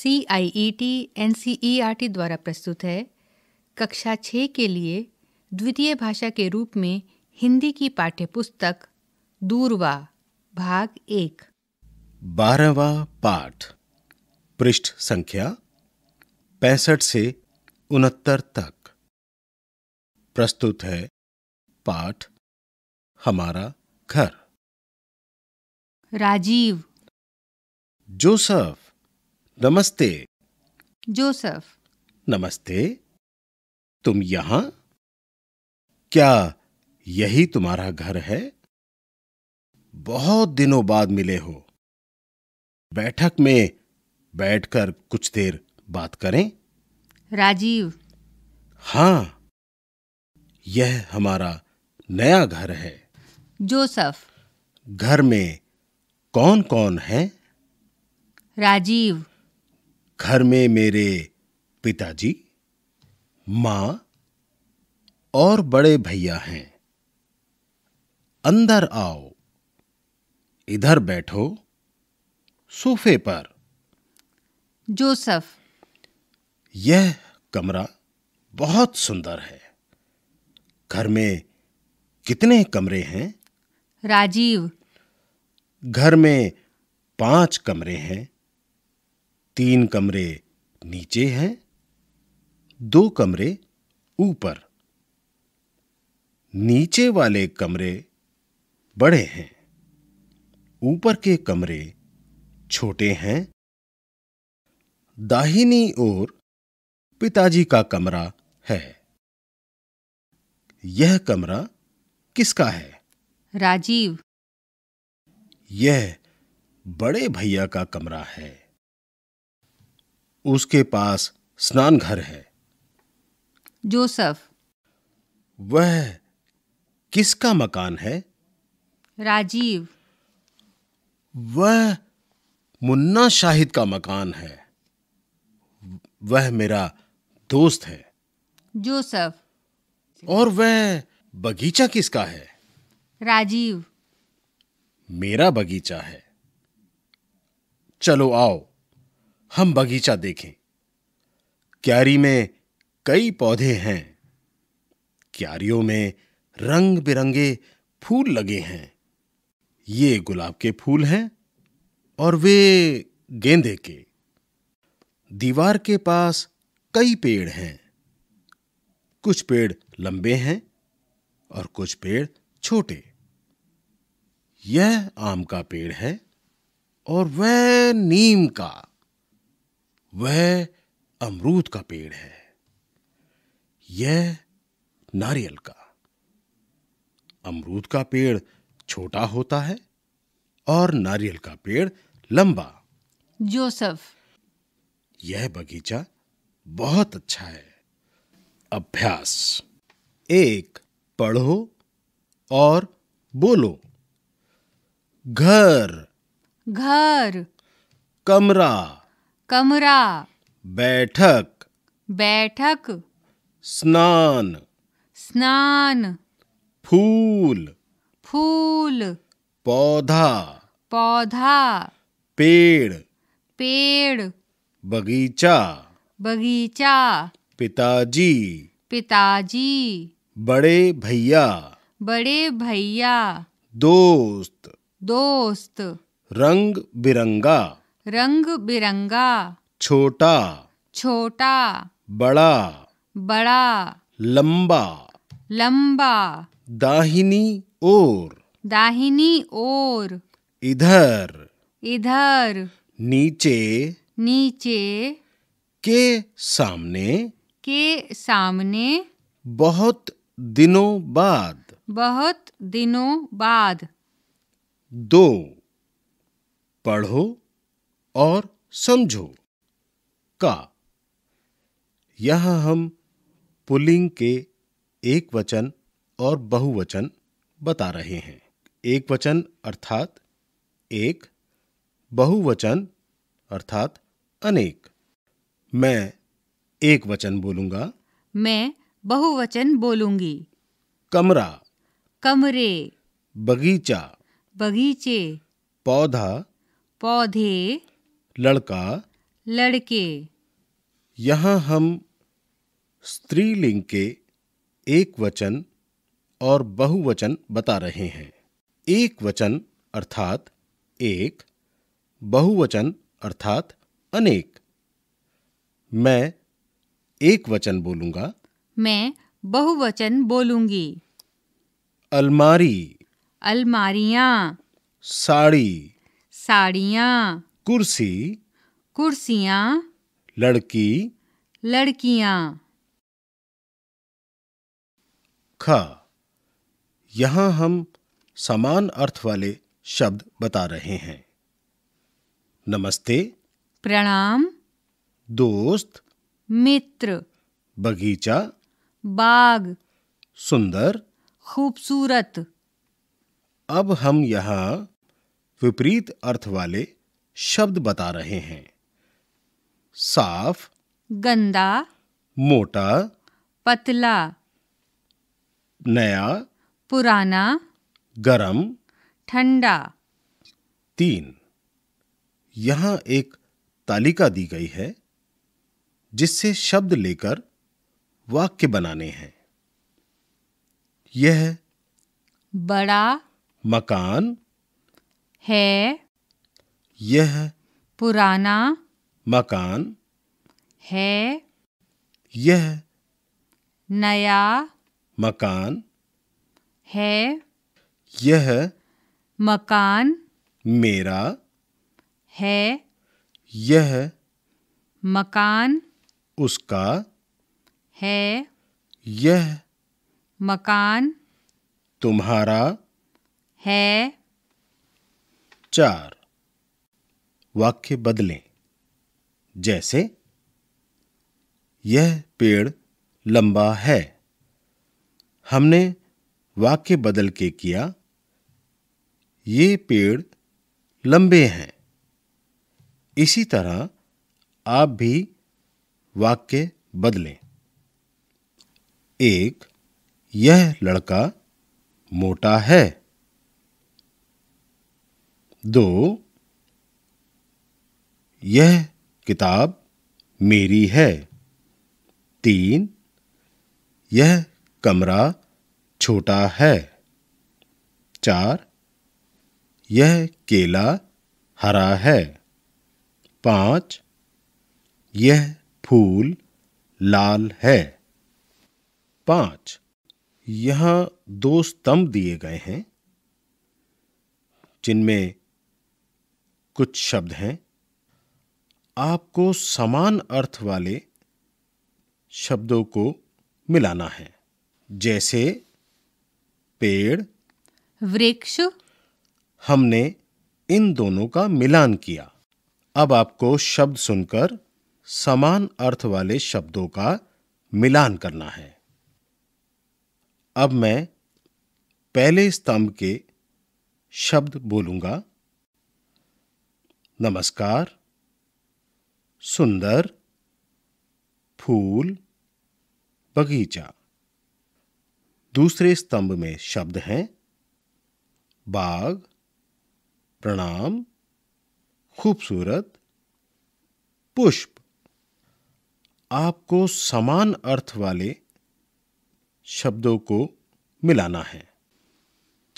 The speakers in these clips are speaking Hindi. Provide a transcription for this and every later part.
C I E T N C E R T द्वारा प्रस्तुत है कक्षा छः के लिए द्वितीय भाषा के रूप में हिंदी की पाठ्यपुस्तक दूरवा भाग एक बारहवा पाठ पृष्ठ संख्या पैंसठ से उनहत्तर तक प्रस्तुत है पाठ हमारा घर राजीव जोसफ नमस्ते जोसेफ नमस्ते तुम यहां क्या यही तुम्हारा घर है बहुत दिनों बाद मिले हो बैठक में बैठकर कुछ देर बात करें राजीव हां यह हमारा नया घर है जोसेफ घर में कौन-कौन है राजीव घर में मेरे पिताजी माँ और बड़े भैया हैं अंदर आओ इधर बैठो सोफे पर जोसफ यह कमरा बहुत सुंदर है घर में कितने कमरे हैं राजीव घर में पांच कमरे हैं तीन कमरे नीचे हैं दो कमरे ऊपर नीचे वाले कमरे बड़े हैं ऊपर के कमरे छोटे हैं दाहिनी ओर पिताजी का कमरा है यह कमरा किसका है राजीव यह बड़े भैया का कमरा है उसके पास स्नान घर है जोसफ वह किसका मकान है राजीव वह मुन्ना शाहिद का मकान है वह मेरा दोस्त है जोसफ और वह बगीचा किसका है राजीव मेरा बगीचा है चलो आओ हम बगीचा देखें क्यारी में कई पौधे हैं क्यारियों में रंग बिरंगे फूल लगे हैं ये गुलाब के फूल हैं और वे गेंदे के दीवार के पास कई पेड़ हैं कुछ पेड़ लंबे हैं और कुछ पेड़ छोटे यह आम का पेड़ है और वह नीम का वह अमरूद का पेड़ है यह नारियल का अमरूद का पेड़ छोटा होता है और नारियल का पेड़ लंबा जोसेफ यह बगीचा बहुत अच्छा है अभ्यास एक पढ़ो और बोलो घर घर कमरा कमरा बैठक बैठक स्नान स्नान फूल फूल पौधा पौधा पेड़ पेड़ बगीचा बगीचा पिताजी पिताजी बड़े भैया बड़े भैया दोस्त दोस्त रंग बिरंगा रंग बिरंगा छोटा छोटा बड़ा बड़ा लंबा लंबा दाहिनी ओर दाहिनी ओर इधर इधर नीचे नीचे के सामने के सामने बहुत दिनों बाद बहुत दिनों बाद दो पढ़ो और समझो का यह हम पुलिंग के एक वचन और बहुवचन बता रहे हैं एक वचन अर्थात एक बहुवचन अर्थात अनेक मैं एक वचन बोलूंगा मैं बहुवचन बोलूंगी कमरा कमरे बगीचा बगीचे पौधा पौधे लड़का लड़के यहाँ हम स्त्रीलिंग के एक वचन और बहुवचन बता रहे हैं एक वचन अर्थात एक बहुवचन अर्थात अनेक मैं एक वचन बोलूंगा मैं बहुवचन बोलूंगी अलमारी अलमारियां साड़ी साड़ियां कुर्सी कुर्सियाँ लड़की लड़कियाँ ख यहाँ हम समान अर्थ वाले शब्द बता रहे हैं नमस्ते प्रणाम दोस्त मित्र बगीचा बाग सुंदर खूबसूरत अब हम यहाँ विपरीत अर्थ वाले शब्द बता रहे हैं साफ गंदा मोटा पतला नया पुराना गरम ठंडा तीन यहां एक तालिका दी गई है जिससे शब्द लेकर वाक्य बनाने हैं यह बड़ा मकान है यह पुराना मकान है यह नया मकान है यह मकान मेरा है यह मकान उसका है यह मकान तुम्हारा है चार वाक्य बदलें जैसे यह पेड़ लंबा है हमने वाक्य बदल के किया ये पेड़ लंबे हैं इसी तरह आप भी वाक्य बदलें एक यह लड़का मोटा है दो यह किताब मेरी है तीन यह कमरा छोटा है चार यह केला हरा है पाँच यह फूल लाल है पाँच यहाँ दो स्तंभ दिए गए हैं जिनमें कुछ शब्द हैं आपको समान अर्थ वाले शब्दों को मिलाना है जैसे पेड़ वृक्ष हमने इन दोनों का मिलान किया अब आपको शब्द सुनकर समान अर्थ वाले शब्दों का मिलान करना है अब मैं पहले स्तंभ के शब्द बोलूंगा नमस्कार सुंदर फूल बगीचा दूसरे स्तंभ में शब्द हैं बाग प्रणाम खूबसूरत पुष्प आपको समान अर्थ वाले शब्दों को मिलाना है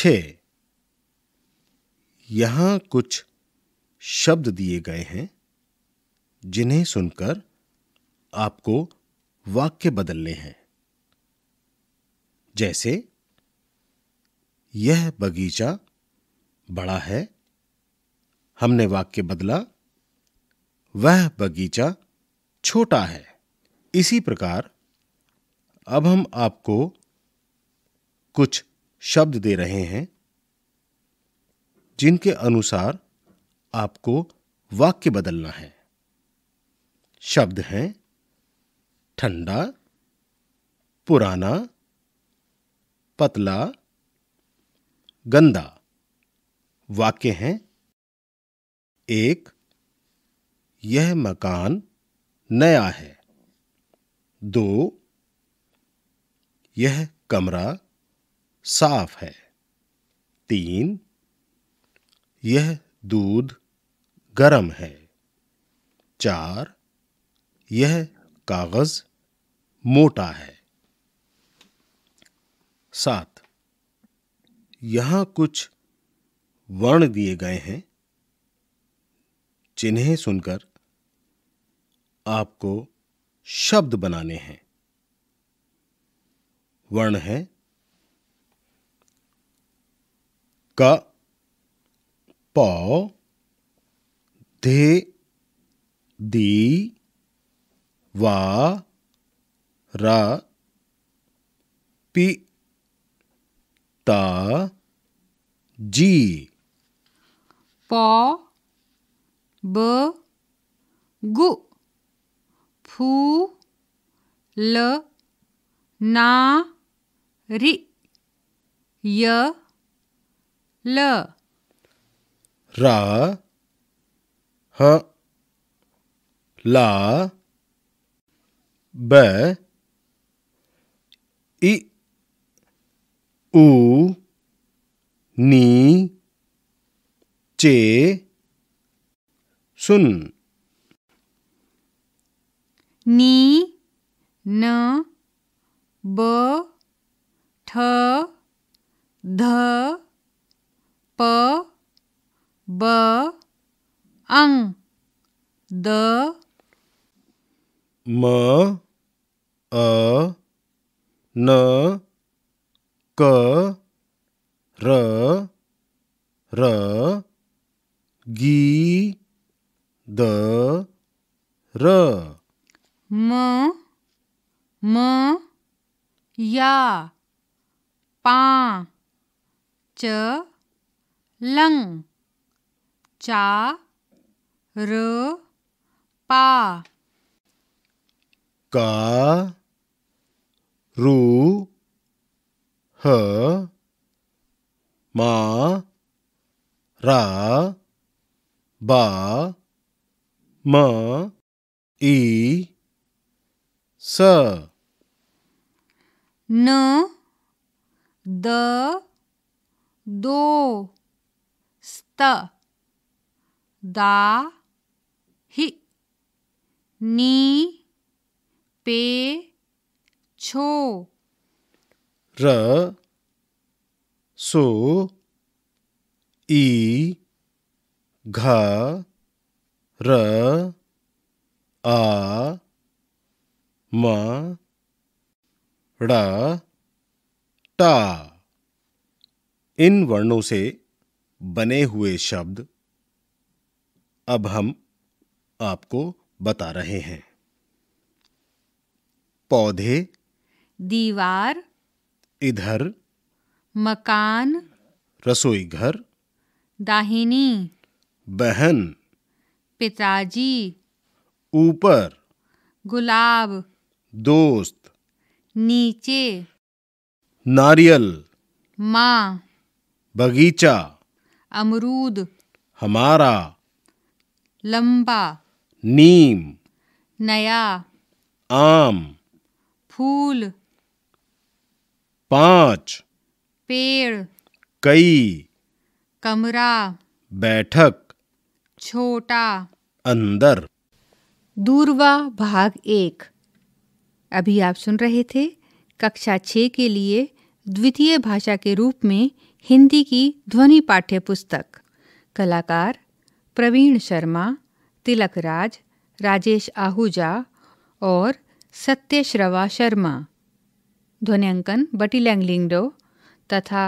छ यहां कुछ शब्द दिए गए हैं जिन्हें सुनकर आपको वाक्य बदलने हैं जैसे यह बगीचा बड़ा है हमने वाक्य बदला वह बगीचा छोटा है इसी प्रकार अब हम आपको कुछ शब्द दे रहे हैं जिनके अनुसार आपको वाक्य बदलना है शब्द हैं ठंडा पुराना पतला गंदा वाक्य हैं एक यह मकान नया है दो यह कमरा साफ है तीन यह दूध गरम है चार यह कागज़ मोटा है सात यहां कुछ वर्ण दिए गए हैं जिन्हें सुनकर आपको शब्द बनाने हैं वर्ण है क पौ धे दी वा रा पी ता जी पौ ब गु फू ल ना रि य ल रा ह ला ब इ उ नी चे सुन नी न ब ठ ध प ब अंग द म अ न क र र गी द र म म या पा च लंग चा र पा ka ru h ma ra ba ma i sa e s n d do sta da hi ni पे छो र सो ई घ र आ म ड़ टा इन वर्णों से बने हुए शब्द अब हम आपको बता रहे हैं पौधे दीवार इधर मकान रसोई घर दाहिनी बहन पिताजी ऊपर गुलाब दोस्त नीचे नारियल माँ बगीचा अमरूद हमारा लंबा नीम नया आम फूल पांच पेड़ कई कमरा बैठक छोटा अंदर दूरवा भाग एक अभी आप सुन रहे थे कक्षा छ के लिए द्वितीय भाषा के रूप में हिंदी की ध्वनि पाठ्य पुस्तक कलाकार प्रवीण शर्मा राज राजेश आहूजा और सत्यश्रवा शर्मा ध्वनियांकन बटी लैंगलिंगडो तथा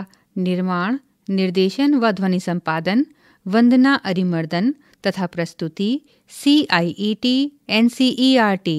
निर्माण निर्देशन व ध्वनि संपादन वंदना अरिमर्दन तथा प्रस्तुति C I E T N C E R T